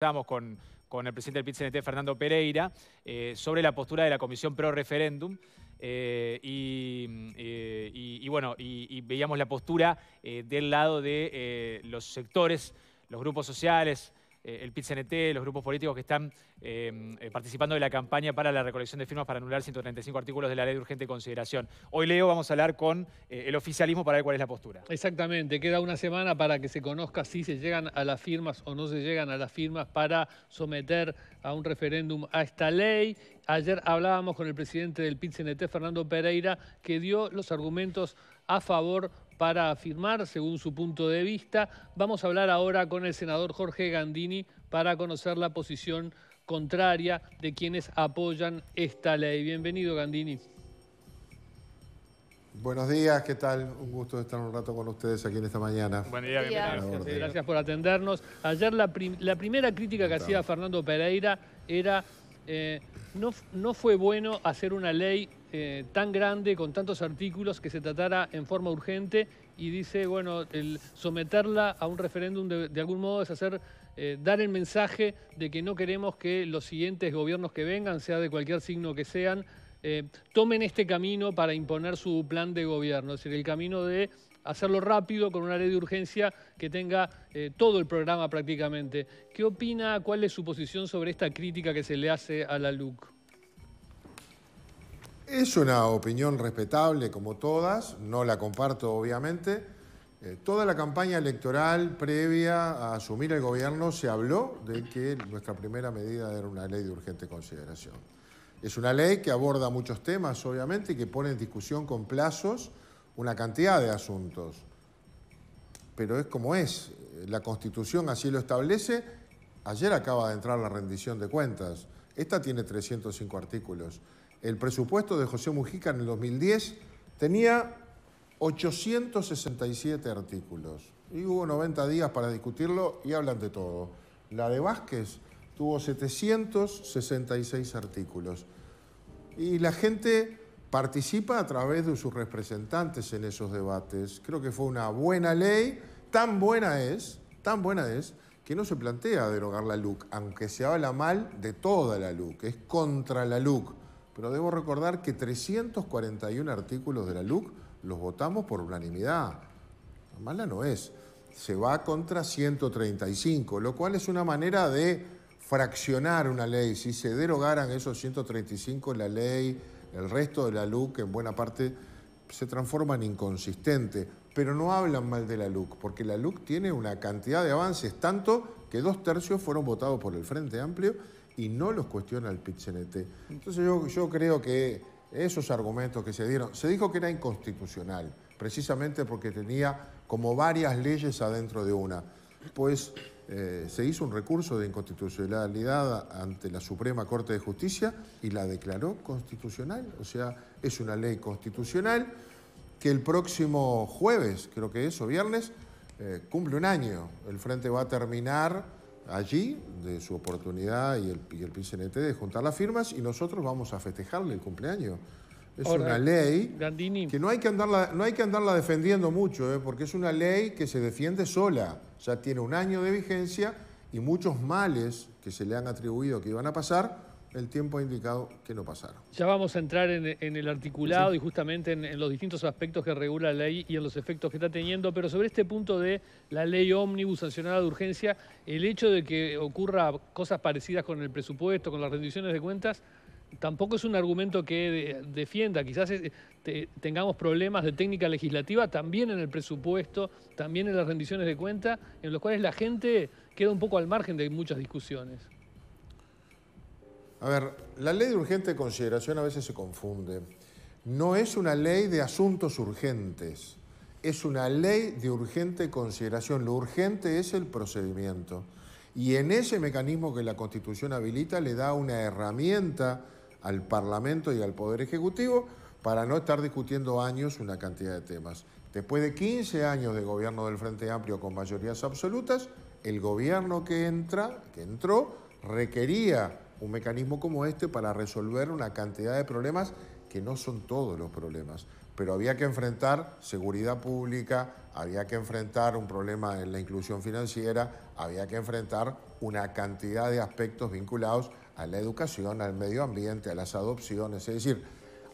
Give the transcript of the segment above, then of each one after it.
Estamos con, el presidente del pit Fernando Pereira, eh, sobre la postura de la Comisión Pro Referéndum. Eh, eh, y, bueno, y, veíamos la postura del lado de los sectores, los grupos sociales, eh, el PIT-CNT, los grupos políticos que están eh, eh, participando de la campaña para la recolección de firmas para anular 135 artículos de la ley de urgente consideración. Hoy, Leo, vamos a hablar con el oficialismo para ver cuál es la postura. Exactamente, queda una semana para que se conozca si se llegan a las firmas o no se llegan a las firmas para someter a un referéndum a esta ley. Ayer hablábamos con el presidente del PIT-CNT, Fernando Pereira, que dio los argumentos a favor para afirmar según su punto de vista. Vamos a hablar ahora con el senador Jorge Gandini para conocer la posición contraria de quienes apoyan esta ley. Bienvenido, Gandini. Buenos días, ¿qué tal? Un gusto estar un rato con ustedes aquí en esta mañana. Buenos días. Gracias, por atendernos. Ayer la, primera crítica que hacía Fernando Pereira era eh, no, no fue bueno hacer una ley eh, tan grande, con tantos artículos, que se tratara en forma urgente y dice, bueno, el someterla a un referéndum de, algún modo es hacer, eh, dar el mensaje de que no queremos que los siguientes gobiernos que vengan, sea de cualquier signo que sean, eh, tomen este camino para imponer su plan de gobierno, es decir, el camino de hacerlo rápido con una ley de urgencia que tenga todo el programa prácticamente. ¿Qué opina, cuál es su posición sobre esta crítica que se le hace a la LUC? Es una opinión respetable como todas, no la comparto obviamente. Eh, toda la campaña electoral previa a asumir el gobierno se habló de que nuestra primera medida era una ley de urgente consideración. Es una ley que aborda muchos temas, obviamente, y que pone en discusión con plazos una cantidad de asuntos. Pero es como es. La Constitución así lo establece. Ayer acaba de entrar la rendición de cuentas. Esta tiene 305 artículos. El presupuesto de José Mujica en el 2010 tenía 867 artículos y hubo 90 días para discutirlo y hablan de todo. La de Vázquez tuvo 766 artículos y la gente participa a través de sus representantes en esos debates. Creo que fue una buena ley, tan buena es, tan buena es, que no se plantea derogar la LUC, aunque se habla mal de toda la LUC, es contra la LUC. Pero debo recordar que 341 artículos de la LUC los votamos por unanimidad. Mala no es. Se va contra 135, lo cual es una manera de fraccionar una ley. Si se derogaran esos 135, la ley, el resto de la LUC en buena parte se transforma en inconsistente. Pero no hablan mal de la LUC, porque la LUC tiene una cantidad de avances, tanto que dos tercios fueron votados por el Frente Amplio y no los cuestiona el Pichenete. Mm. Entonces yo, creo que esos argumentos que se dieron, se dijo que era inconstitucional, precisamente porque tenía como varias leyes adentro de una. Pues eh, se hizo un recurso de inconstitucionalidad ante la Suprema Corte de Justicia y la declaró constitucional. O sea, es una ley constitucional que el próximo jueves, creo que es, o viernes, eh, cumple un año. El Frente va a terminar allí de su oportunidad y el, y el de juntar las firmas y nosotros vamos a festejarle el cumpleaños. Es una ley que no hay que andarla, no hay que andarla defendiendo mucho, ¿eh? porque es una ley que se defiende sola. Ya tiene un año de vigencia y muchos males que se le han atribuido que iban a pasar el tiempo ha indicado que no pasaron. Ya vamos a entrar en, el articulado y justamente en, los distintos aspectos que regula la ley y en los efectos que está teniendo, pero sobre este punto de la ley ómnibus sancionada de urgencia, el hecho de que ocurra cosas parecidas con el presupuesto, con las rendiciones de cuentas, tampoco es un argumento que defienda. Quizás eh, tengamos problemas de técnica legislativa también en el presupuesto, también en las rendiciones de cuentas, en los cuales la gente queda un poco al margen de muchas discusiones. A ver, la ley de urgente consideración a veces se confunde. No es una ley de asuntos urgentes, es una ley de urgente consideración. Lo urgente es el procedimiento. Y en ese mecanismo que la Constitución habilita le da una herramienta al Parlamento y al Poder Ejecutivo para no estar discutiendo años una cantidad de temas. Después de 15 años de gobierno del Frente Amplio con mayorías absolutas, el gobierno que entra, que entró, requería un mecanismo como este para resolver una cantidad de problemas que no son todos los problemas, pero había que enfrentar seguridad pública, había que enfrentar un problema en la inclusión financiera, había que enfrentar una cantidad de aspectos vinculados a la educación, al medio ambiente, a las adopciones, es decir,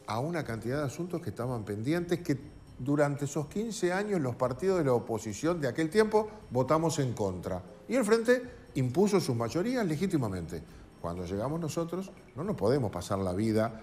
a una cantidad de asuntos que estaban pendientes que durante esos 15 años los partidos de la oposición de aquel tiempo votamos en contra y el Frente impuso sus mayorías legítimamente. Cuando llegamos nosotros, no nos podemos pasar la vida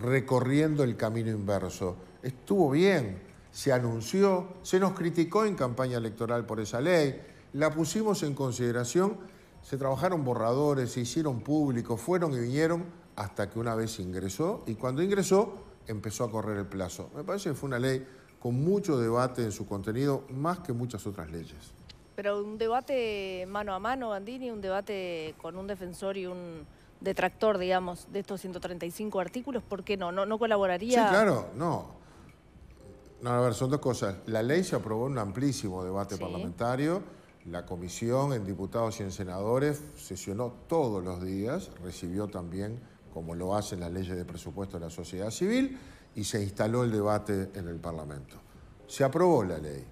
recorriendo el camino inverso. Estuvo bien, se anunció, se nos criticó en campaña electoral por esa ley, la pusimos en consideración, se trabajaron borradores, se hicieron públicos, fueron y vinieron hasta que una vez ingresó y cuando ingresó empezó a correr el plazo. Me parece que fue una ley con mucho debate en su contenido, más que muchas otras leyes. Pero un debate mano a mano, Bandini, un debate con un defensor y un detractor, digamos, de estos 135 artículos, ¿por qué no? ¿No, colaboraría? Sí, claro, no. No, a ver, son dos cosas. La ley se aprobó en un amplísimo debate parlamentario. La comisión en diputados y en senadores sesionó todos los días, recibió también, como lo hacen las leyes de presupuesto de la sociedad civil, y se instaló el debate en el Parlamento. Se aprobó la ley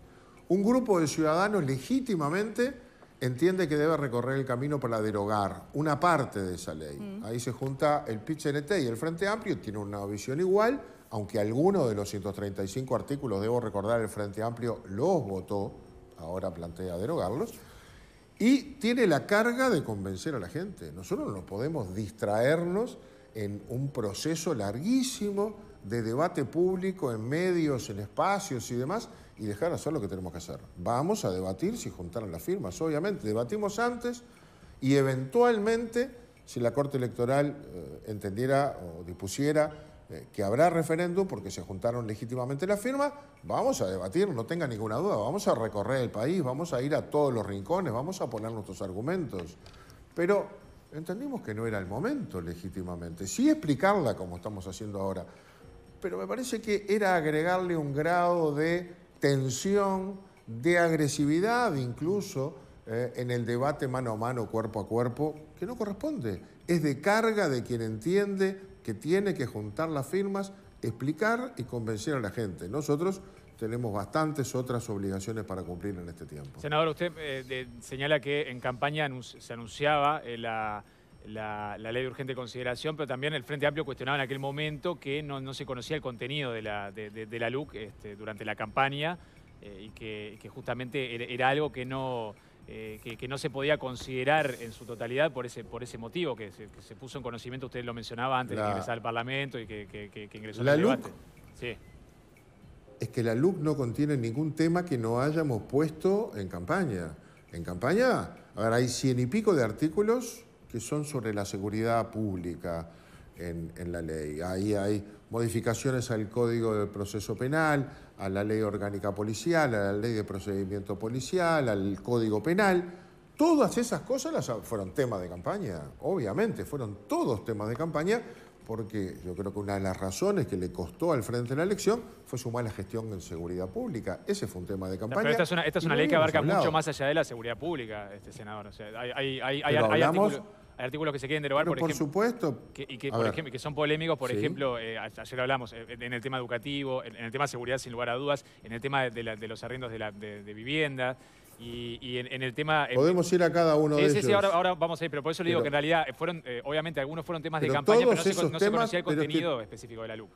un grupo de ciudadanos legítimamente entiende que debe recorrer el camino para derogar una parte de esa ley. Mm. Ahí se junta el pit y el Frente Amplio, tiene una visión igual, aunque alguno de los 135 artículos, debo recordar, el Frente Amplio los votó, ahora plantea derogarlos, y tiene la carga de convencer a la gente. Nosotros no podemos distraernos en un proceso larguísimo de debate público en medios, en espacios y demás, y dejar hacer lo que tenemos que hacer. Vamos a debatir si juntaron las firmas, obviamente. Debatimos antes y eventualmente, si la Corte Electoral eh, entendiera o dispusiera eh, que habrá referéndum porque se juntaron legítimamente las firmas, vamos a debatir, no tenga ninguna duda, vamos a recorrer el país, vamos a ir a todos los rincones, vamos a poner nuestros argumentos. Pero entendimos que no era el momento legítimamente. Sí explicarla como estamos haciendo ahora, pero me parece que era agregarle un grado de tensión, de agresividad incluso eh, en el debate mano a mano, cuerpo a cuerpo, que no corresponde. Es de carga de quien entiende que tiene que juntar las firmas, explicar y convencer a la gente. Nosotros tenemos bastantes otras obligaciones para cumplir en este tiempo. Senador, usted eh, señala que en campaña se anunciaba eh, la la, ley de urgente consideración, pero también el Frente Amplio cuestionaba en aquel momento que no, se conocía el contenido de la, de, la LUC este, durante la campaña eh, y, que, justamente era, algo que no, eh, que, no se podía considerar en su totalidad por ese, por ese motivo que se, puso en conocimiento, ustedes lo mencionaba antes de ingresar al Parlamento y que, ingresó la al Es que la LUC no contiene ningún tema que no hayamos puesto en campaña. En campaña, ahora hay cien y pico de artículos que son sobre la seguridad pública en, la ley. Ahí hay modificaciones al Código del Proceso Penal, a la Ley Orgánica Policial, a la Ley de Procedimiento Policial, al Código Penal. Todas esas cosas las, fueron temas de campaña, obviamente, fueron todos temas de campaña, porque yo creo que una de las razones que le costó al frente de la elección fue su mala gestión en seguridad pública. Ese fue un tema de campaña. Pero esta es una, ley que abarca mucho más allá de la seguridad pública, este senador. O hablamos, artículos que se quieren derogar, por, ejemplo. supuesto. y que, son polémicos, por ejemplo, eh, ayer hablamos eh, en el tema educativo, en, el tema de seguridad, sin lugar a dudas, en el tema de, los arriendos de, vivienda. Y, en, el tema... Podemos ir a cada uno de ellos. Sí, ahora, ahora vamos a ir, pero por eso le digo que en realidad eh, fueron, obviamente algunos fueron temas de campaña, pero no, se, temas, conocía el contenido específico de la LUC.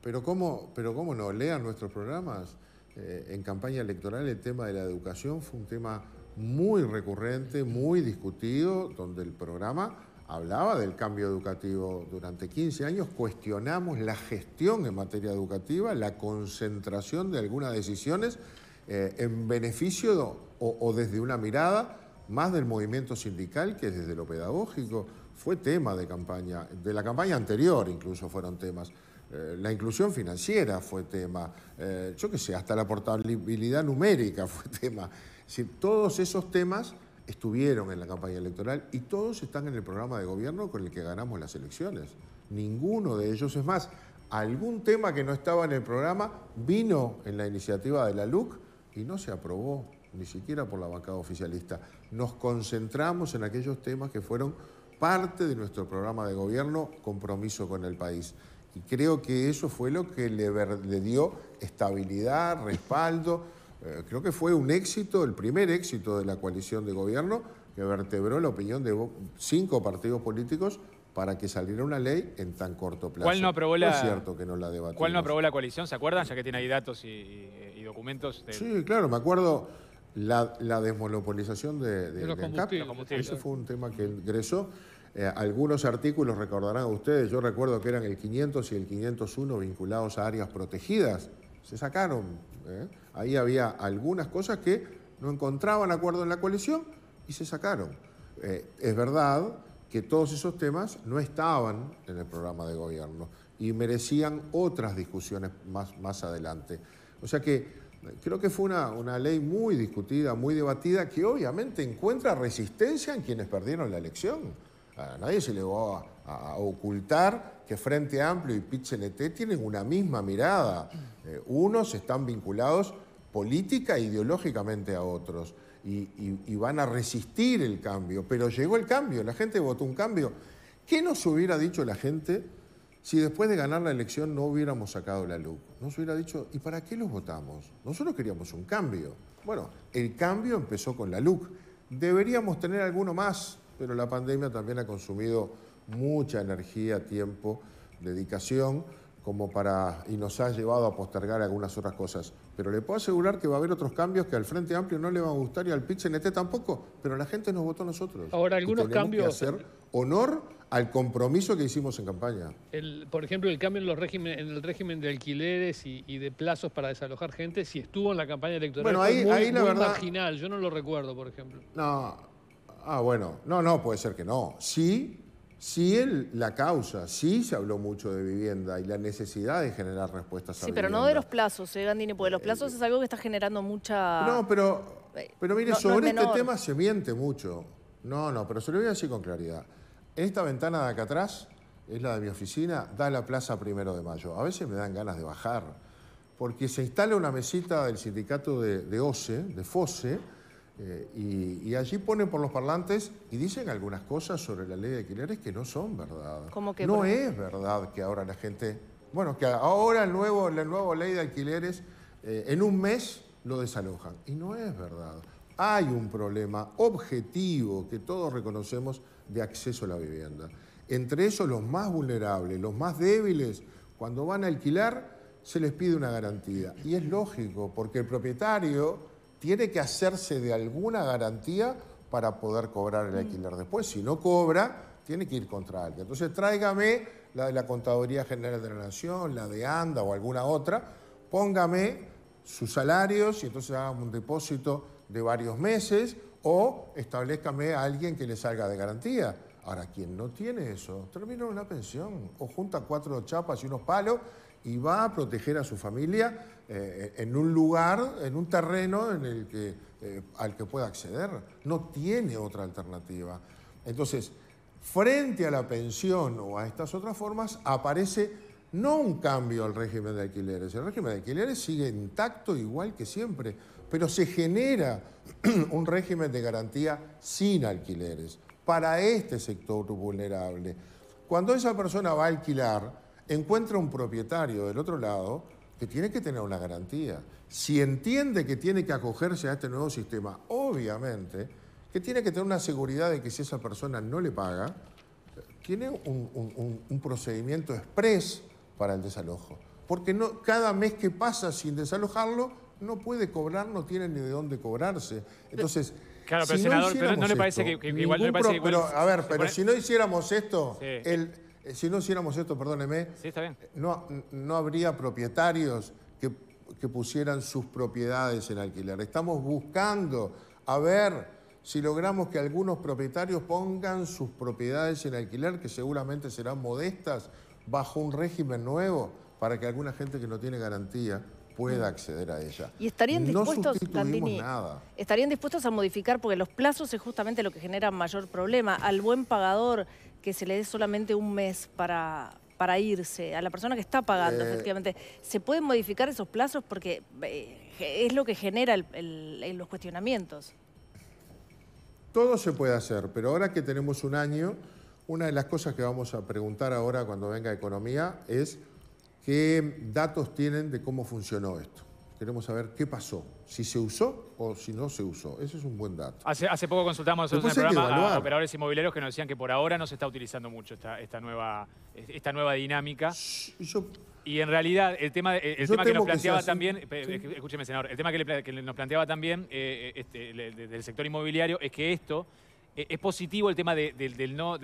Pero cómo, pero cómo no, lean nuestros programas. en campaña electoral el tema de la educación fue un tema muy recurrente, muy discutido, donde el programa hablaba del cambio educativo durante 15 años, cuestionamos la gestión en materia educativa, la concentración de algunas decisiones eh, en beneficio o, desde una mirada más del movimiento sindical que desde lo pedagógico. Fue tema de campaña, de la campaña anterior incluso fueron temas. Eh, la inclusión financiera fue tema, eh, yo qué sé, hasta la portabilidad numérica fue tema. Si todos esos temas estuvieron en la campaña electoral y todos están en el programa de gobierno con el que ganamos las elecciones. Ninguno de ellos, es más, algún tema que no estaba en el programa vino en la iniciativa de la LUC y no se aprobó ni siquiera por la bancada oficialista. Nos concentramos en aquellos temas que fueron parte de nuestro programa de gobierno, compromiso con el país. Y creo que eso fue lo que le, le dio estabilidad, respaldo eh, creo que fue un éxito, el primer éxito de la coalición de gobierno, que vertebró la opinión de cinco partidos políticos para que saliera una ley en tan corto plazo. ¿Cuál no aprobó la, no aprobó la coalición? ¿Se acuerdan? Ya que tiene ahí datos y, documentos. Sí, claro, me acuerdo la, desmonopolización de, Ese fue un tema que ingresó. Eh, algunos artículos recordarán a ustedes, yo recuerdo que eran el 500 y el 501 vinculados a áreas protegidas. Se sacaron ¿eh? Ahí había algunas cosas que no encontraban acuerdo en la coalición y se sacaron. Eh, es verdad que todos esos temas no estaban en el programa de gobierno y merecían otras discusiones más, más adelante. O sea que eh, creo que fue una, una, ley muy discutida, muy debatida, que obviamente encuentra resistencia en quienes perdieron la elección. A nadie se le va a, ocultar que Frente Amplio y pit tienen una misma mirada eh, unos están vinculados política e ideológicamente a otros y, van a resistir el cambio, pero llegó el cambio, la gente votó un cambio. ¿Qué nos hubiera dicho la gente si después de ganar la elección no hubiéramos sacado la LUC? Nos hubiera dicho, ¿y para qué los votamos? Nosotros queríamos un cambio. Bueno, el cambio empezó con la LUC. Deberíamos tener alguno más, pero la pandemia también ha consumido mucha energía, tiempo, dedicación como para y nos ha llevado a postergar algunas otras cosas. Pero le puedo asegurar que va a haber otros cambios que al Frente Amplio no le van a gustar y al pit tampoco, pero la gente nos votó a nosotros. Ahora algunos cambios que hacer honor al compromiso que hicimos en campaña. El, por ejemplo, el cambio en los régimen, en el régimen de alquileres y, de plazos para desalojar gente, si estuvo en la campaña electoral, bueno, ahí, ahí la verdad... marginal, yo no lo recuerdo, por ejemplo. No. Ah, bueno, no, no, puede ser que no. Sí, si él, la causa, sí se habló mucho de vivienda y la necesidad de generar respuestas sí, Sí, pero no de los plazos, ¿eh, Gandini? Porque los eh, plazos eh. es algo que está generando mucha... No, pero, eh, pero mire, sobre este tema se miente mucho. No, no, pero se lo voy a decir con claridad. Esta ventana de acá atrás es la de mi oficina, da la plaza primero de mayo. A veces me dan ganas de bajar, porque se instala una mesita del sindicato de, de OCE, de FOSE, eh, y, allí ponen por los parlantes y dicen algunas cosas sobre la ley de alquileres que no son verdad. que, no es verdad que ahora la gente, bueno, que ahora nuevo, la nueva ley de alquileres eh, en un mes lo desalojan. Y no es verdad. Hay un problema objetivo que todos reconocemos de acceso a la vivienda. Entre esos, los más vulnerables, los más débiles, cuando van a alquilar se les pide una garantía. Y es lógico, porque el propietario tiene que hacerse de alguna garantía para poder cobrar el alquiler después. Si no cobra, tiene que ir contra alguien. Entonces tráigame la de la Contaduría General de la Nación, la de ANDA o alguna otra, póngame sus salarios y entonces hagamos un depósito de varios meses o establezcame a alguien que le salga de garantía. Ahora, quien no tiene eso, termina una pensión o junta cuatro chapas y unos palos y va a proteger a su familia eh, en un lugar, en un terreno en el que, eh, al que pueda acceder. No tiene otra alternativa. Entonces, frente a la pensión o a estas otras formas, aparece no un cambio al régimen de alquileres. El régimen de alquileres sigue intacto igual que siempre, pero se genera un régimen de garantía sin alquileres para este sector vulnerable. Cuando esa persona va a alquilar, encuentra un propietario del otro lado que tiene que tener una garantía. Si entiende que tiene que acogerse a este nuevo sistema, obviamente que tiene que tener una seguridad de que si esa persona no le paga, tiene un, un, procedimiento express para el desalojo. Porque no, cada mes que pasa sin desalojarlo, no puede cobrar, no tiene ni de dónde cobrarse. Entonces, claro, pero si senador, no, pero le parece que, igual, a ver, pero si no hiciéramos esto, el eh, si no hiciéramos esto, perdóneme, eh, No, no habría propietarios que, que pusieran sus propiedades en alquiler. Estamos buscando a ver si logramos que algunos propietarios pongan sus propiedades en alquiler, que seguramente serán modestas, bajo un régimen nuevo, para que alguna gente que no tiene garantía pueda acceder a ella. Y estarían dispuestos, no nada. estarían dispuestos a modificar, porque los plazos es justamente lo que genera mayor problema. Al buen pagador que se le dé solamente un mes para, para irse, a la persona que está pagando, eh. efectivamente. ¿Se pueden modificar esos plazos? Porque eh, es lo que genera los cuestionamientos. Todo se puede hacer, pero ahora que tenemos un año, una de las cosas que vamos a preguntar ahora cuando venga Economía es qué datos tienen de cómo funcionó esto. Queremos saber qué pasó, si se usó o si no se usó. Ese es un buen dato. Hace, poco consultamos a operadores inmobiliarios que nos decían que por ahora no se está utilizando mucho esta, esta, nueva, esta nueva dinámica. y en realidad, el tema, el tema que nos planteaba también, eh, escúcheme, senador, el tema que, nos planteaba también eh, eh, este, del sector inmobiliario es que esto eh, es positivo el tema de,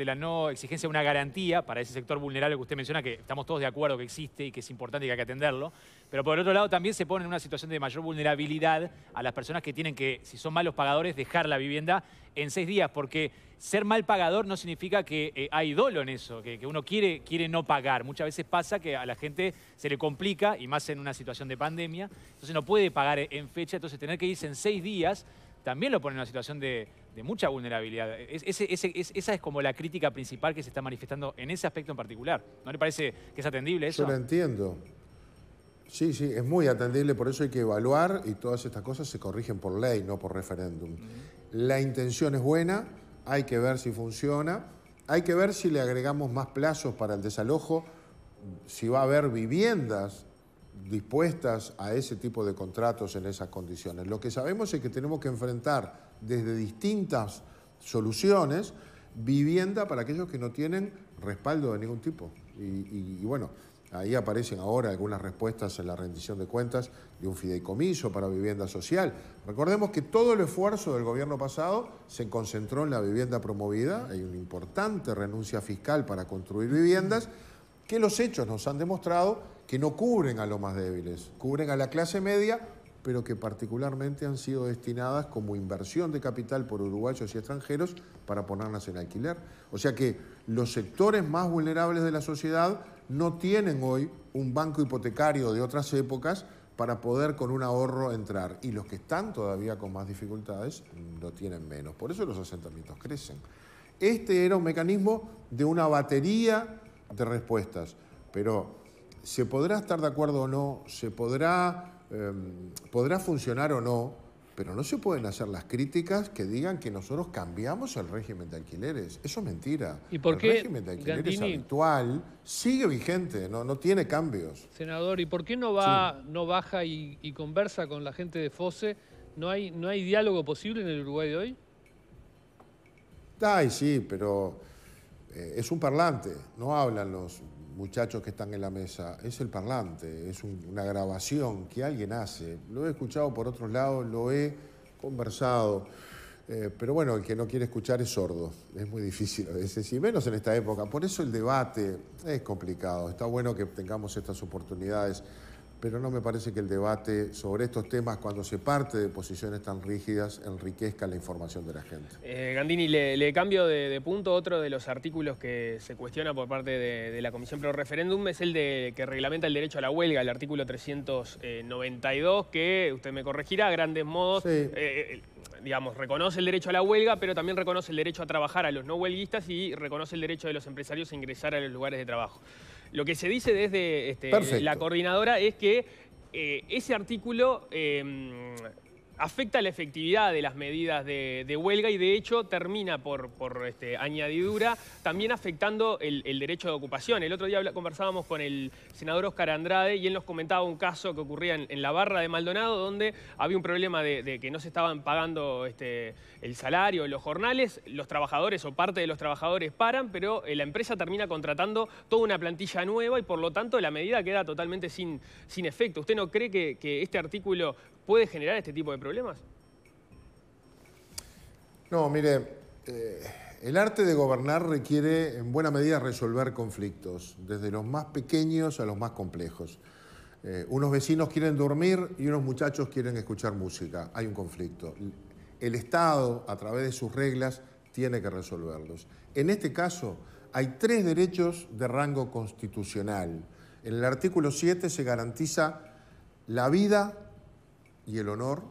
la no exigencia de una garantía para ese sector vulnerable que usted menciona, que estamos todos de acuerdo que existe y que es importante y que hay que atenderlo. Pero por otro lado también se pone en una situación de mayor vulnerabilidad a las personas que tienen que, si son malos pagadores, dejar la vivienda en seis días. Porque ser mal pagador no significa que eh, hay dolo en eso, que, uno quiere, quiere no pagar. Muchas veces pasa que a la gente se le complica, y más en una situación de pandemia, entonces no puede pagar en fecha, entonces tener que irse en seis días también lo pone en una situación de de mucha vulnerabilidad. esa es como la crítica principal que se está manifestando en ese aspecto en particular. ¿No le parece que es atendible eso? Yo lo entiendo. Sí, sí, es muy atendible, por eso hay que evaluar y todas estas cosas se corrigen por ley, no por referéndum. La intención es buena, hay que ver si funciona, hay que ver si le agregamos más plazos para el desalojo, si va a haber viviendas dispuestas a ese tipo de contratos en esas condiciones. Lo que sabemos es que tenemos que enfrentar desde distintas soluciones vivienda para aquellos que no tienen respaldo de ningún tipo. Y, bueno, ahí aparecen ahora algunas respuestas en la rendición de cuentas de un fideicomiso para vivienda social. Recordemos que todo el esfuerzo del gobierno pasado se concentró en la vivienda promovida, hay una importante renuncia fiscal para construir viviendas que los hechos nos han demostrado que no cubren a los más débiles, cubren a la clase media pero que particularmente han sido destinadas como inversión de capital por uruguayos y extranjeros para ponerlas en alquiler. O sea que los sectores más vulnerables de la sociedad no tienen hoy un banco hipotecario de otras épocas para poder con un ahorro entrar. Y los que están todavía con más dificultades lo tienen menos. Por eso los asentamientos crecen. Este era un mecanismo de una batería de respuestas. Pero se podrá estar de acuerdo o no, se podrá Em, podrá funcionar o no, pero no se pueden hacer las críticas que digan que nosotros cambiamos el régimen de alquileres. Eso es mentira. el régimen de alquileres habitual sigue vigente, no, no tiene cambios. Senador, ¿y por qué no, va, no baja y, conversa con la gente de FOSE? ¿No hay, ¿No hay diálogo posible en el Uruguay de hoy? Ay, sí, pero eh, es un parlante, no hablan los muchachos que están en la mesa, es el parlante, es una grabación que alguien hace. Lo he escuchado por otros lados, lo he conversado. Eh, pero bueno, el que no quiere escuchar es sordo, es muy difícil es decir, menos en esta época. Por eso el debate es complicado. Está bueno que tengamos estas oportunidades pero no me parece que el debate sobre estos temas, cuando se parte de posiciones tan rígidas, enriquezca la información de la gente. Eh, Gandini, le, cambio de, punto. Otro de los artículos que se cuestiona por parte de, la Comisión Pro Referéndum es el de que reglamenta el derecho a la huelga, el artículo 392, que usted me corregirá, a grandes modos. Eh, eh, digamos, reconoce el derecho a la huelga, pero también reconoce el derecho a trabajar a los no huelguistas y reconoce el derecho de los empresarios a ingresar a los lugares de trabajo. Lo que se dice desde este, la coordinadora es que eh, ese artículo em, afecta la efectividad de las medidas de, huelga y de hecho termina por, este, añadidura también afectando el, derecho de ocupación. El otro día conversábamos con el senador Oscar Andrade y él nos comentaba un caso que ocurría en, la barra de Maldonado donde había un problema de, que no se estaban pagando este, el salario, los jornales, los trabajadores o parte de los trabajadores paran, pero eh, la empresa termina contratando toda una plantilla nueva y por lo tanto la medida queda totalmente sin, sin efecto. ¿Usted no cree que este artículo puede generar este tipo de problemas? No, mire, eh, el arte de gobernar requiere en buena medida resolver conflictos, desde los más pequeños a los más complejos. Eh, unos vecinos quieren dormir y unos muchachos quieren escuchar música. Hay un conflicto. El Estado, a través de sus reglas, tiene que resolverlos. En este caso, hay tres derechos de rango constitucional. En el artículo 7 se garantiza la vida, y el honor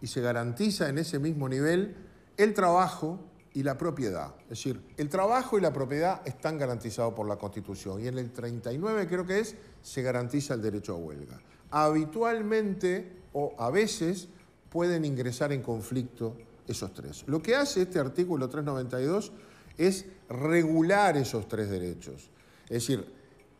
y se garantiza en ese mismo nivel el trabajo y la propiedad. Es decir, el trabajo y la propiedad están garantizados por la Constitución y en el 39 creo que es, se garantiza el derecho a huelga. Habitualmente o a veces pueden ingresar en conflicto esos tres. Lo que hace este artículo 392 es regular esos tres derechos. Es decir,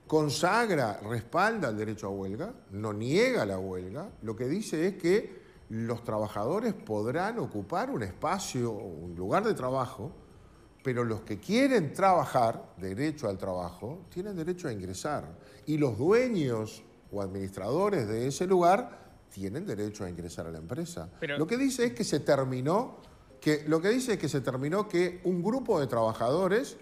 consagra, respalda el derecho a huelga, no niega la huelga, lo que dice es que los trabajadores podrán ocupar un espacio, un lugar de trabajo, pero los que quieren trabajar, derecho al trabajo, tienen derecho a ingresar. Y los dueños o administradores de ese lugar tienen derecho a ingresar a la empresa. Lo que dice es que se terminó, que lo que dice es que se terminó que un grupo de trabajadores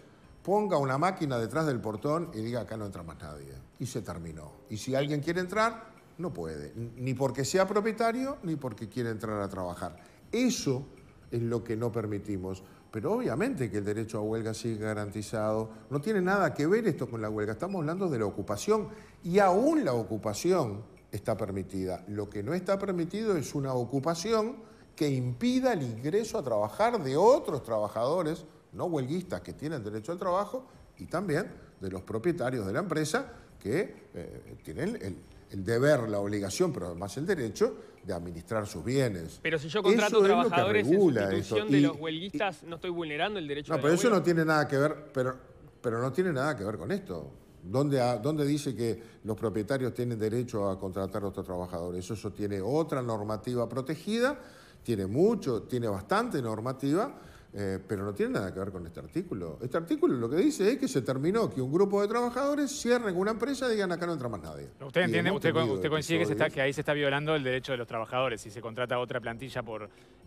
ponga una máquina detrás del portón y diga acá no entra más nadie. Y se terminó. Y si alguien quiere entrar, no puede. Ni porque sea propietario, ni porque quiere entrar a trabajar. Eso es lo que no permitimos. Pero obviamente que el derecho a huelga sigue garantizado. No tiene nada que ver esto con la huelga. Estamos hablando de la ocupación. Y aún la ocupación está permitida. Lo que no está permitido es una ocupación que impida el ingreso a trabajar de otros trabajadores no huelguistas que tienen derecho al trabajo y también de los propietarios de la empresa que eh, tienen el, deber, la obligación, pero además el derecho de administrar sus bienes. Pero si yo contrato trabajadores en sustitución de los huelguistas, ¿no estoy vulnerando el derecho? No, pero eso no tiene nada que ver, pero, pero no tiene nada que ver con esto. ¿Dónde, dice que los propietarios tienen derecho a contratar a otros trabajadores? Eso, eso tiene otra normativa protegida, tiene mucho, tiene bastante normativa eh, pero no tiene nada que ver con este artículo. Este artículo lo que dice es que se terminó que un grupo de trabajadores cierren una empresa y digan acá no entra más nadie. Usted entiende, usted, coincide que, ahí se está violando el derecho de los trabajadores si se contrata otra plantilla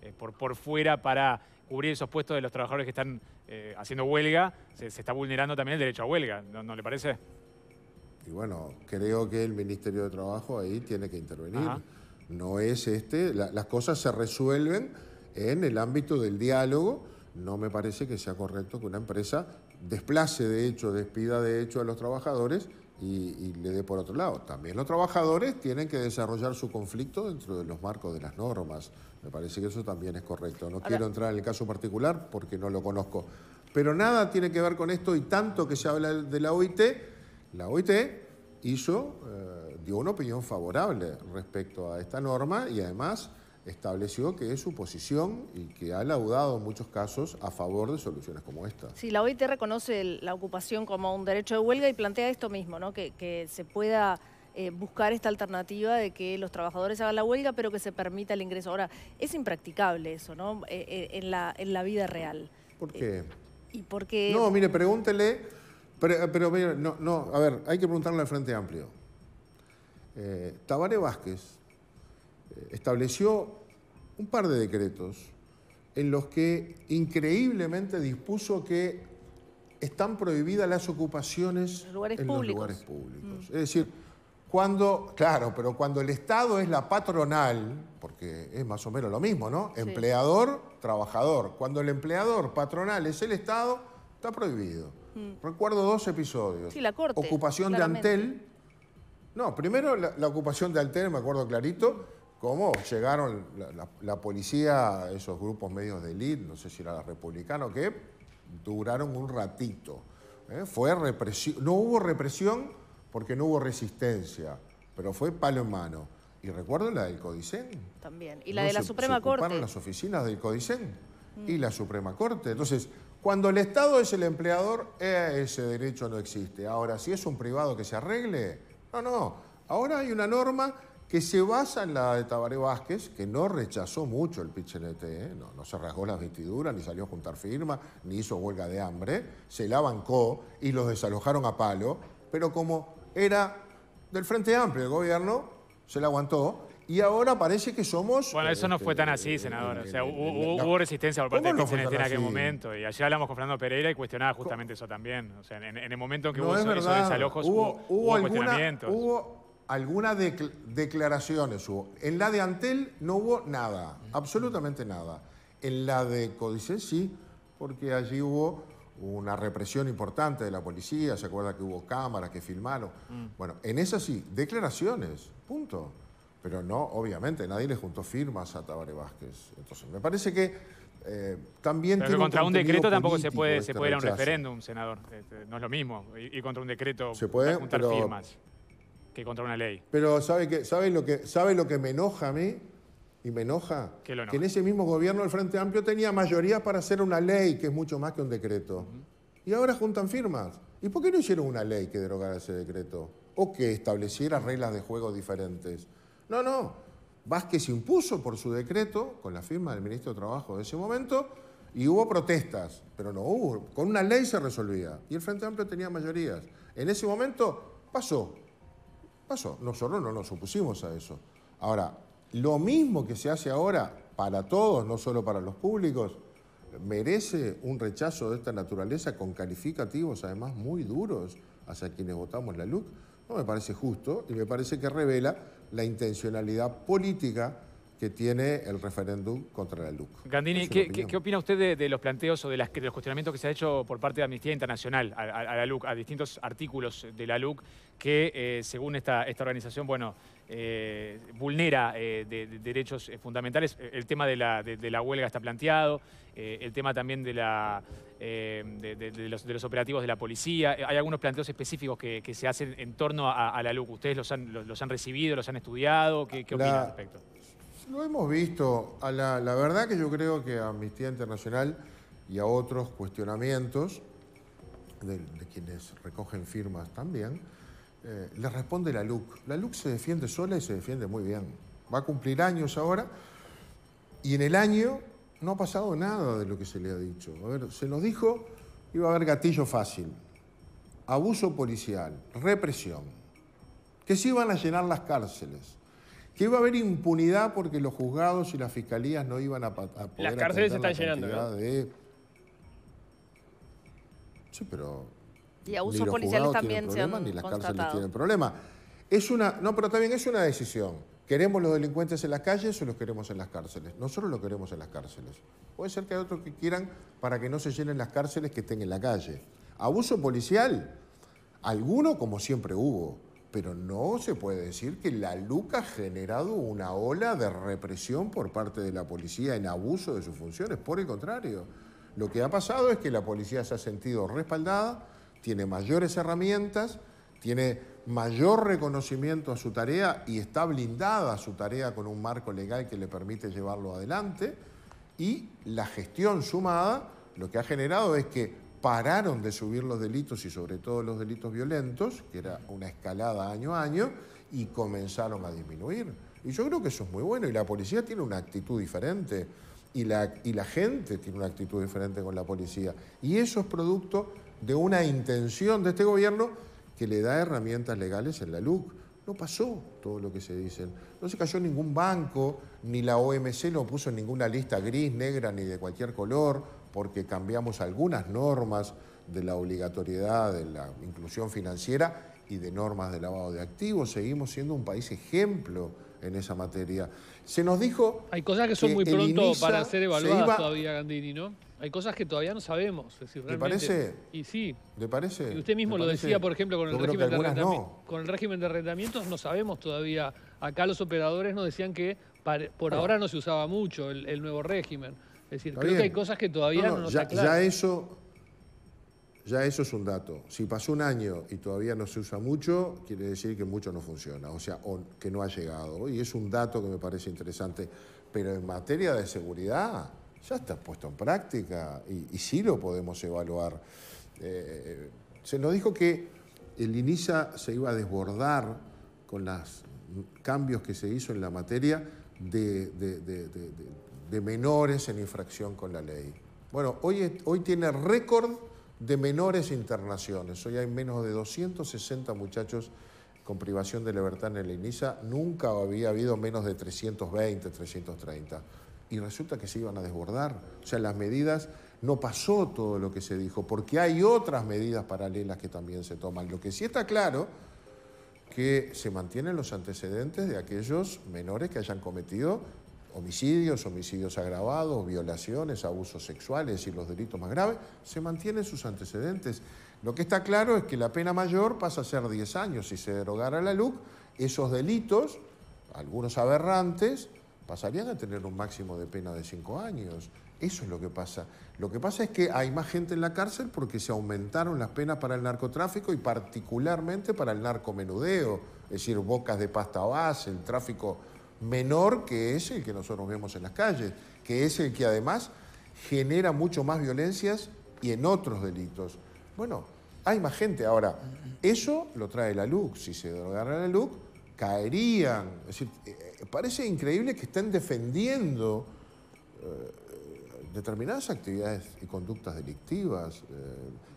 eh, por, por, fuera para cubrir esos puestos de los trabajadores que están eh, haciendo huelga, se, está vulnerando también el derecho a huelga, ¿no, le parece? Y bueno, creo que el Ministerio de Trabajo ahí tiene que intervenir. No es este, las cosas se resuelven en el ámbito del diálogo no me parece que sea correcto que una empresa desplace de hecho, despida de hecho a los trabajadores y, le dé por otro lado. También los trabajadores tienen que desarrollar su conflicto dentro de los marcos de las normas. Me parece que eso también es correcto. No quiero entrar en el caso particular porque no lo conozco. Pero nada tiene que ver con esto y tanto que se habla de la OIT, la OIT hizo, eh, dio una opinión favorable respecto a esta norma y además estableció que es su posición y que ha laudado en muchos casos a favor de soluciones como esta. Sí, la OIT reconoce la ocupación como un derecho de huelga y plantea esto mismo, ¿no? que, se pueda eh, buscar esta alternativa de que los trabajadores hagan la huelga pero que se permita el ingreso. Ahora, es impracticable eso ¿no? Eh, eh, en, la, en la vida real. ¿Por qué? y porque... No, mire, pregúntele, pero, mire, no, no, a ver, hay que preguntarle al Frente Amplio. Tabaré Vázquez estableció un par de decretos en los que increíblemente dispuso que están prohibidas las ocupaciones en los lugares públicos. Mm. Es decir, cuando, claro, pero cuando el Estado es la patronal, porque es más o menos lo mismo, ¿no? Empleador, trabajador. Cuando el empleador patronal es el Estado, está prohibido. Mm. Recuerdo dos episodios. la Ocupación de Antel. No, primero la, ocupación de Antel, me acuerdo clarito cómo llegaron la, policía, esos grupos medios de élite, no sé si era la republicana o qué, duraron un ratito. ¿eh? Fue represión, no hubo represión porque no hubo resistencia, pero fue palo en mano. Y recuerdo la del Codicen. También. Y la de la Suprema se Corte. las oficinas del Codicen mm. y la Suprema Corte. Entonces, cuando el Estado es el empleador, eh, ese derecho no existe. Ahora, si es un privado que se arregle, no, no. Ahora hay una norma que se basa en la de Tabaré Vázquez, que no rechazó mucho el pichelete, ¿eh? no, no, se rasgó las vestiduras, ni salió a juntar firmas, ni hizo huelga de hambre, se la bancó y los desalojaron a palo, pero como era del Frente Amplio del gobierno, se la aguantó. Y ahora parece que somos... Bueno, eso no fue tan así, este, senador. O sea, eh, eh, hubo, resistencia por parte del Pichelete en aquel momento. Y ayer hablamos con Fernando Pereira y cuestionaba justamente eso también. O sea, en, el momento en que hubo desalojos hubo, hubo, Hubo algunas declaraciones hubo. En la de Antel no hubo nada, absolutamente nada. En la de Codice sí, porque allí hubo una represión importante de la policía, se acuerda que hubo cámaras que filmaron. Mm. Bueno, en esas sí, declaraciones, punto. Pero no, obviamente, nadie le juntó firmas a Tabare Vázquez. Entonces, me parece que eh, también... Pero tiene contra un, decreto tampoco se puede, este se puede ir a un referéndum, senador. Este, no es lo mismo. Y, contra un decreto se juntar firmas contra una ley. Pero ¿sabe, lo, que, lo que me enoja a mí? Y me enoja que, en ese mismo gobierno el Frente Amplio tenía mayoría para hacer una ley, que es mucho más que un decreto. Y ahora juntan firmas. ¿Y por qué no hicieron una ley que derogara ese decreto? O que estableciera reglas de juego diferentes. No, no. Vázquez impuso por su decreto, con la firma del ministro de Trabajo de ese momento, y hubo protestas, pero no hubo. Con una ley se resolvía. Y el Frente Amplio tenía mayorías. En ese momento pasó pasó. Nosotros no nos opusimos a eso. Ahora, lo mismo que se hace ahora para todos, no solo para los públicos, merece un rechazo de esta naturaleza con calificativos además muy duros hacia quienes votamos la LUC. No me parece justo y me parece que revela la intencionalidad política que tiene el referéndum contra la LUC. Gandini, ¿qué, opina usted de, los planteos o de, las, los cuestionamientos que se ha hecho por parte de Amnistía Internacional a, la LUC, a distintos artículos de la LUC que, eh, según esta, organización, bueno, eh, vulnera eh, de, derechos fundamentales? El tema de la, huelga está planteado, el tema también de, la, los, de, los, operativos de la policía. Hay algunos planteos específicos que, se hacen en torno a, la LUC. ¿Ustedes los han, recibido, los han estudiado? ¿Qué, qué opinan al respecto? lo hemos visto. A la, verdad que yo creo que a Amnistía Internacional y a otros cuestionamientos de, quienes recogen firmas también, eh, les le responde la LUC. La LUC se defiende sola y se defiende muy bien. Va a cumplir años ahora y en el año no ha pasado nada de lo que se le ha dicho. A ver, se nos dijo iba a haber gatillo fácil, abuso policial, represión, que se iban a llenar las cárceles, que iba a haber impunidad porque los juzgados y las fiscalías no iban a, poder... Las cárceles se están llenando. ¿no? Sí, pero... Y abusos policiales también se han Ni las cárceles tienen problema. Es una... No, pero también es una decisión. ¿Queremos los delincuentes en las calles o los queremos en las cárceles? Nosotros los queremos en las cárceles. Puede ser que hay otros que quieran para que no se llenen las cárceles que estén en la calle. Abuso policial, alguno como siempre hubo pero no se puede decir que la LUCA ha generado una ola de represión por parte de la policía en abuso de sus funciones. Por el contrario, lo que ha pasado es que la policía se ha sentido respaldada, tiene mayores herramientas, tiene mayor reconocimiento a su tarea y está blindada a su tarea con un marco legal que le permite llevarlo adelante. Y la gestión sumada lo que ha generado es que pararon de subir los delitos y sobre todo los delitos violentos, que era una escalada año a año, y comenzaron a disminuir. Y yo creo que eso es muy bueno y la policía tiene una actitud diferente y la, y la gente tiene una actitud diferente con la policía. Y eso es producto de una intención de este gobierno que le da herramientas legales en la LUC. No pasó todo lo que se dicen. No se cayó ningún banco, ni la OMC no puso ninguna lista gris, negra, ni de cualquier color porque cambiamos algunas normas de la obligatoriedad de la inclusión financiera y de normas de lavado de activos. Seguimos siendo un país ejemplo en esa materia. Se nos dijo... Hay cosas que son muy pronto para ser evaluadas todavía, Gandini, ¿no? Hay cosas que todavía no sabemos. Es parece? Y sí. le parece? Y usted mismo lo decía, por ejemplo, con el, régimen de arrendamientos. con el régimen de arrendamientos, no sabemos todavía. Acá los operadores nos decían que por ahora no se usaba mucho el nuevo régimen. Es decir, creo que hay cosas que todavía no, nos ya, está claro. ya eso ya eso es un dato. Si pasó un año y todavía no se usa mucho, quiere decir que mucho no funciona, o sea, que no ha llegado. Y es un dato que me parece interesante. Pero en materia de seguridad, ya está puesto en práctica y, sí lo podemos evaluar. Eh, se nos dijo que el INISA se iba a desbordar con los cambios que se hizo en la materia de, de menores en infracción con la ley. Bueno, hoy, hoy tiene récord de menores internaciones. Hoy hay menos de 260 muchachos con privación de libertad en el INISA. Nunca había habido menos de 320, 330. Y resulta que se iban a desbordar. O sea, las medidas, no pasó todo lo que se dijo, porque hay otras medidas paralelas que también se toman. Lo que sí está claro que se mantienen los antecedentes de aquellos menores que hayan cometido homicidios, homicidios agravados, violaciones, abusos sexuales y los delitos más graves, se mantienen sus antecedentes. Lo que está claro es que la pena mayor pasa a ser 10 años. Si se derogara la LUC, esos delitos, algunos aberrantes, pasarían a tener un máximo de pena de 5 años. Eso es lo que pasa. Lo que pasa es que hay más gente en la cárcel porque se aumentaron las penas para el narcotráfico y particularmente para el narcomenudeo, es decir, bocas de pasta base, el tráfico menor que es el que nosotros vemos en las calles, que es el que además genera mucho más violencias y en otros delitos. Bueno, hay más gente. Ahora, eso lo trae la LUC. Si se derogara la LUC, caerían. Es decir, eh, eh, parece increíble que estén defendiendo eh, determinadas actividades y conductas delictivas.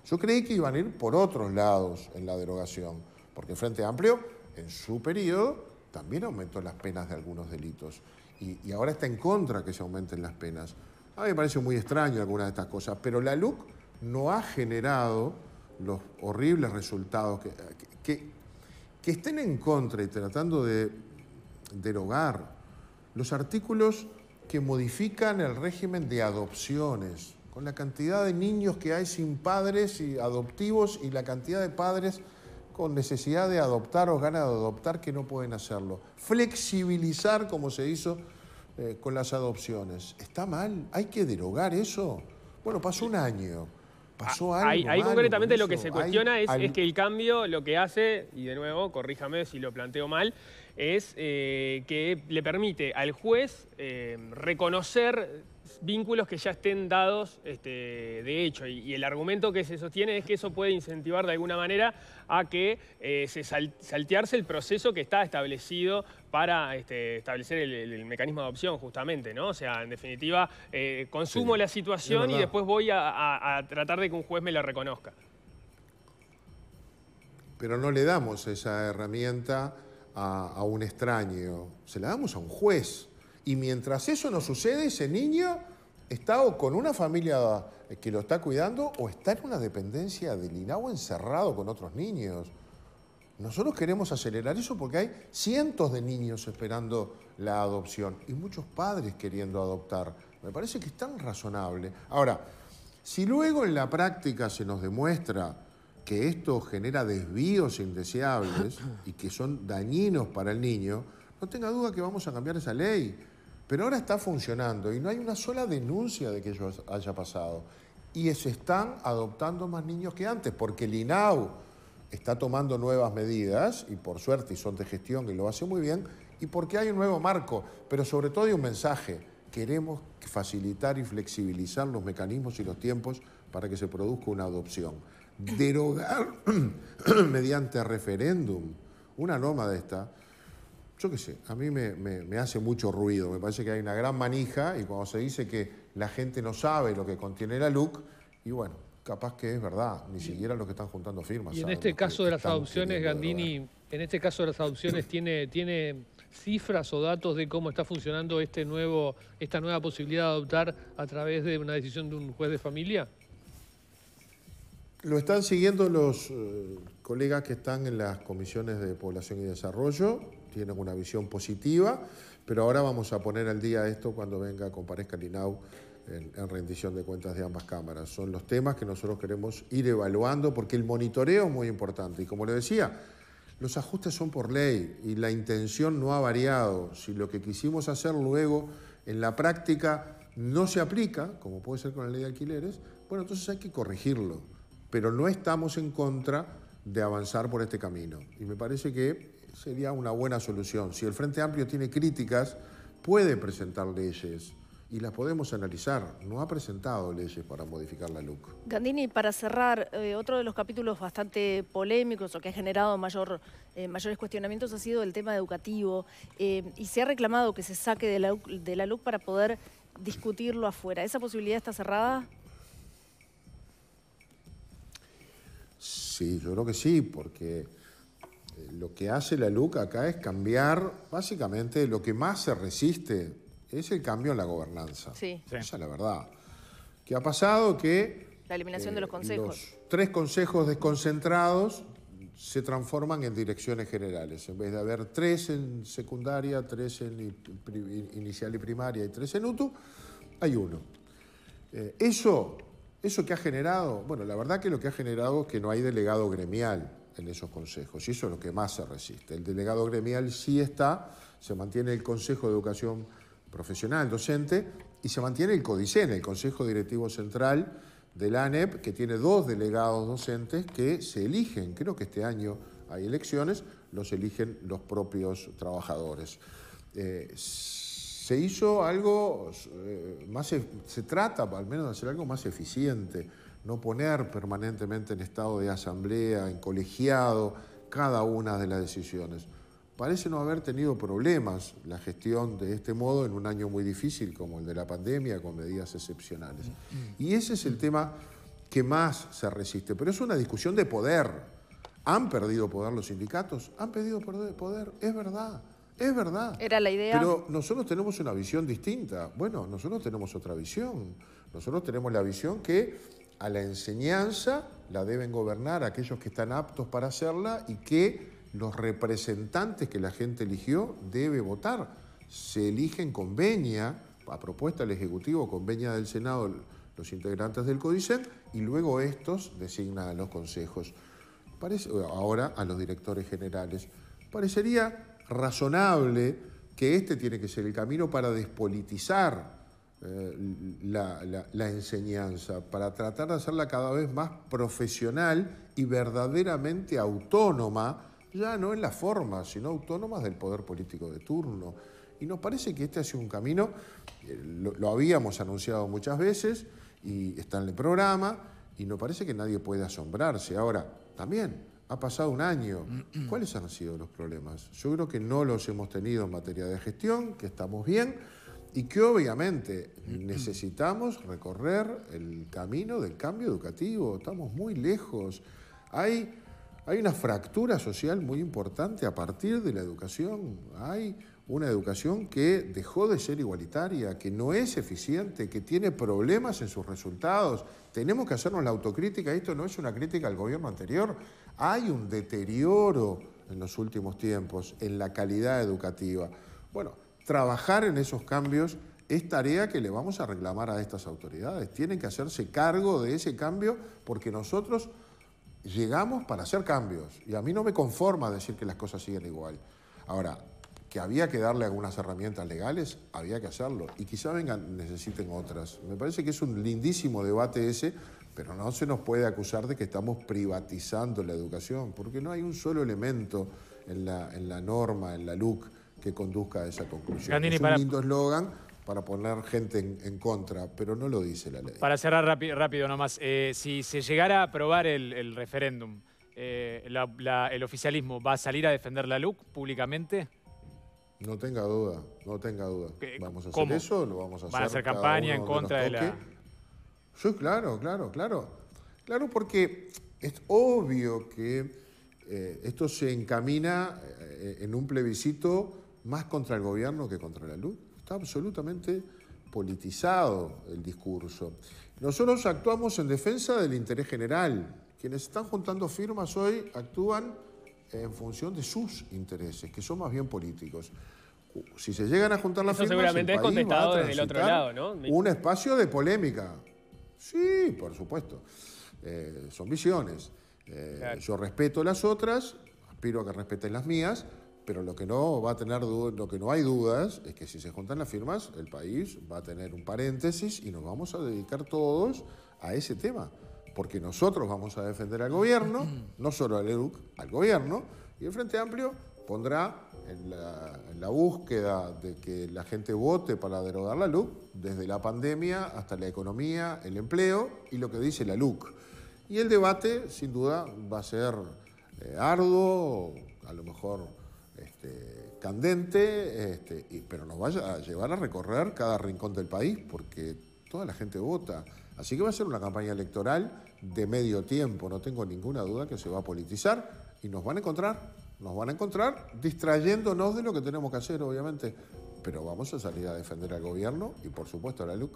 yo creí que iban a ir por otros lados en la derogación, porque Frente Amplio, en su periodo, también aumentó las penas de algunos delitos y, ahora está en contra que se aumenten las penas. A mí me parece muy extraño algunas de estas cosas, pero la LUC no ha generado los horribles resultados que, que, que estén en contra y tratando de derogar los artículos que modifican el régimen de adopciones, con la cantidad de niños que hay sin padres y adoptivos y la cantidad de padres con necesidad de adoptar o ganas de adoptar que no pueden hacerlo. Flexibilizar como se hizo eh, con las adopciones. ¿Está mal? ¿Hay que derogar eso? Bueno, pasó un año. Pasó ah, algo. Ahí, concretamente lo que se cuestiona es, que el cambio lo que hace, y de nuevo, corríjame si lo planteo mal, es eh, que le permite al juez eh, reconocer vínculos que ya estén dados este, de hecho. Y, el argumento que se sostiene es que eso puede incentivar de alguna manera a que eh, se saltearse el proceso que está establecido para este, establecer el, mecanismo de adopción, justamente, ¿no? O sea, en definitiva, eh, consumo la situación y después voy a, tratar de que un juez me la reconozca. Pero no le damos esa herramienta a, un extraño, se la damos a un juez. Y mientras eso no sucede, ese niño está o con una familia que lo está cuidando o está en una dependencia del INAU encerrado con otros niños. Nosotros queremos acelerar eso porque hay cientos de niños esperando la adopción y muchos padres queriendo adoptar. Me parece que es tan razonable. Ahora, si luego en la práctica se nos demuestra que esto genera desvíos indeseables y que son dañinos para el niño, no tenga duda que vamos a cambiar esa ley pero ahora está funcionando y no hay una sola denuncia de que ello haya pasado. Y se están adoptando más niños que antes, porque el INAU está tomando nuevas medidas, y por suerte, y son de gestión y lo hace muy bien, y porque hay un nuevo marco, pero sobre todo hay un mensaje. Queremos facilitar y flexibilizar los mecanismos y los tiempos para que se produzca una adopción. Derogar mediante referéndum una norma de esta yo qué sé, a mí me, hace mucho ruido, me parece que hay una gran manija y cuando se dice que la gente no sabe lo que contiene la LUC, y bueno, capaz que es verdad, ni siquiera los que están juntando firmas. Y en este caso de las adopciones, Gandini, en este caso de las adopciones, ¿tiene, cifras o datos de cómo está funcionando este nuevo, esta nueva posibilidad de adoptar a través de una decisión de un juez de familia? Lo están siguiendo los eh, colegas que están en las comisiones de población y desarrollo tienen una visión positiva, pero ahora vamos a poner al día esto cuando venga, comparezca el en, en, rendición de cuentas de ambas cámaras. Son los temas que nosotros queremos ir evaluando porque el monitoreo es muy importante. Y como le decía, los ajustes son por ley y la intención no ha variado. Si lo que quisimos hacer luego en la práctica no se aplica, como puede ser con la ley de alquileres, bueno, entonces hay que corregirlo. Pero no estamos en contra de avanzar por este camino. Y me parece que sería una buena solución. Si el Frente Amplio tiene críticas, puede presentar leyes y las podemos analizar. No ha presentado leyes para modificar la LUC. Gandini, para cerrar, eh, otro de los capítulos bastante polémicos o que ha generado mayor, eh, mayores cuestionamientos ha sido el tema educativo eh, y se ha reclamado que se saque de la, de la LUC para poder discutirlo afuera. ¿Esa posibilidad está cerrada? Sí, yo creo que sí, porque lo que hace la LUCA acá es cambiar, básicamente, lo que más se resiste es el cambio en la gobernanza. Sí. Esa es la verdad. ¿Qué ha pasado? Que. La eliminación eh, de los consejos. tres consejos desconcentrados se transforman en direcciones generales. En vez de haber tres en secundaria, tres en inicial y primaria y tres en UTU, hay uno. Eh, eso, eso que ha generado, bueno, la verdad que lo que ha generado es que no hay delegado gremial en esos consejos. Y eso es lo que más se resiste. El delegado gremial sí está, se mantiene el Consejo de Educación Profesional Docente y se mantiene el CODICEN, el Consejo Directivo Central del ANEP, que tiene dos delegados docentes que se eligen, creo que este año hay elecciones, los eligen los propios trabajadores. Eh, se hizo algo eh, más, e, se trata al menos de hacer algo más eficiente no poner permanentemente en estado de asamblea, en colegiado, cada una de las decisiones. Parece no haber tenido problemas la gestión de este modo en un año muy difícil como el de la pandemia, con medidas excepcionales. Y ese es el tema que más se resiste, pero es una discusión de poder. Han perdido poder los sindicatos, han perdido poder, es verdad. Es verdad. Era la idea. Pero nosotros tenemos una visión distinta. Bueno, nosotros tenemos otra visión. Nosotros tenemos la visión que a la enseñanza la deben gobernar aquellos que están aptos para hacerla y que los representantes que la gente eligió debe votar. Se eligen convenia, a propuesta del Ejecutivo, con del Senado, los integrantes del CODICEN, y luego estos designan a los consejos, ahora a los directores generales. Parecería razonable que este tiene que ser el camino para despolitizar eh, la, enseñanza, para tratar de hacerla cada vez más profesional y verdaderamente autónoma, ya no en la forma, sino autónomas del poder político de turno. Y nos parece que este ha sido un camino, eh, lo, habíamos anunciado muchas veces y está en el programa, y no parece que nadie puede asombrarse. Ahora, también, ha pasado un año. ¿Cuáles han sido los problemas? Yo creo que no los hemos tenido en materia de gestión, que estamos bien y que obviamente mm. necesitamos recorrer el camino del cambio educativo. Estamos muy lejos. Hay, hay una fractura social muy importante a partir de la educación. Hay una educación que dejó de ser igualitaria, que no es eficiente, que tiene problemas en sus resultados. Tenemos que hacernos la autocrítica, esto no es una crítica al gobierno anterior, hay un deterioro en los últimos tiempos en la calidad educativa. Bueno, trabajar en esos cambios es tarea que le vamos a reclamar a estas autoridades. Tienen que hacerse cargo de ese cambio porque nosotros llegamos para hacer cambios. Y a mí no me conforma decir que las cosas siguen igual. Ahora, que había que darle algunas herramientas legales, había que hacerlo. Y quizá vengan, necesiten otras. Me parece que es un lindísimo debate ese, pero no se nos puede acusar de que estamos privatizando la educación, porque no hay un solo elemento en la, en la norma, en la LUC que conduzca a esa conclusión. es un para... lindo eslogan para poner gente en, contra, pero no lo dice la ley. Para cerrar rápido nomás, eh, si se llegara a aprobar el, referéndum, eh, ¿el oficialismo va a salir a defender la LUC públicamente? No tenga duda, no tenga duda. ¿Vamos a hacer ¿Cómo? eso? ¿Lo vamos a hacer? eso lo vamos a hacer van a hacer campaña en contra de la...? Sí, claro, claro, claro. Claro, porque es obvio que eh, esto se encamina en un plebiscito más contra el gobierno que contra la luz. Está absolutamente politizado el discurso. Nosotros actuamos en defensa del interés general. Quienes están juntando firmas hoy actúan en función de sus intereses, que son más bien políticos. Si se llegan a juntar las firmas, seguramente el contestado desde el otro lado, ¿no? Un espacio de polémica. Sí, por supuesto. Eh, son visiones. Eh, yo respeto las otras, aspiro a que respeten las mías, pero lo que no va a tener lo que no hay dudas es que si se juntan las firmas, el país va a tener un paréntesis y nos vamos a dedicar todos a ese tema, porque nosotros vamos a defender al gobierno, no solo al EUC, al gobierno, y el Frente Amplio pondrá en la, búsqueda de que la gente vote para derogar la LUC, desde la pandemia hasta la economía, el empleo y lo que dice la LUC. Y el debate, sin duda, va a ser eh, arduo, a lo mejor candente, este, pero nos vaya a llevar a recorrer cada rincón del país, porque toda la gente vota. Así que va a ser una campaña electoral de medio tiempo, no tengo ninguna duda que se va a politizar y nos van a encontrar, nos van a encontrar distrayéndonos de lo que tenemos que hacer, obviamente, pero vamos a salir a defender al gobierno y por supuesto a la LUC.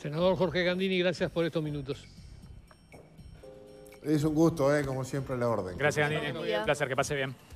Senador Jorge Gandini, gracias por estos minutos. Es un gusto, ¿eh? como siempre, la orden. Gracias, Gandini. Un placer, que pase bien.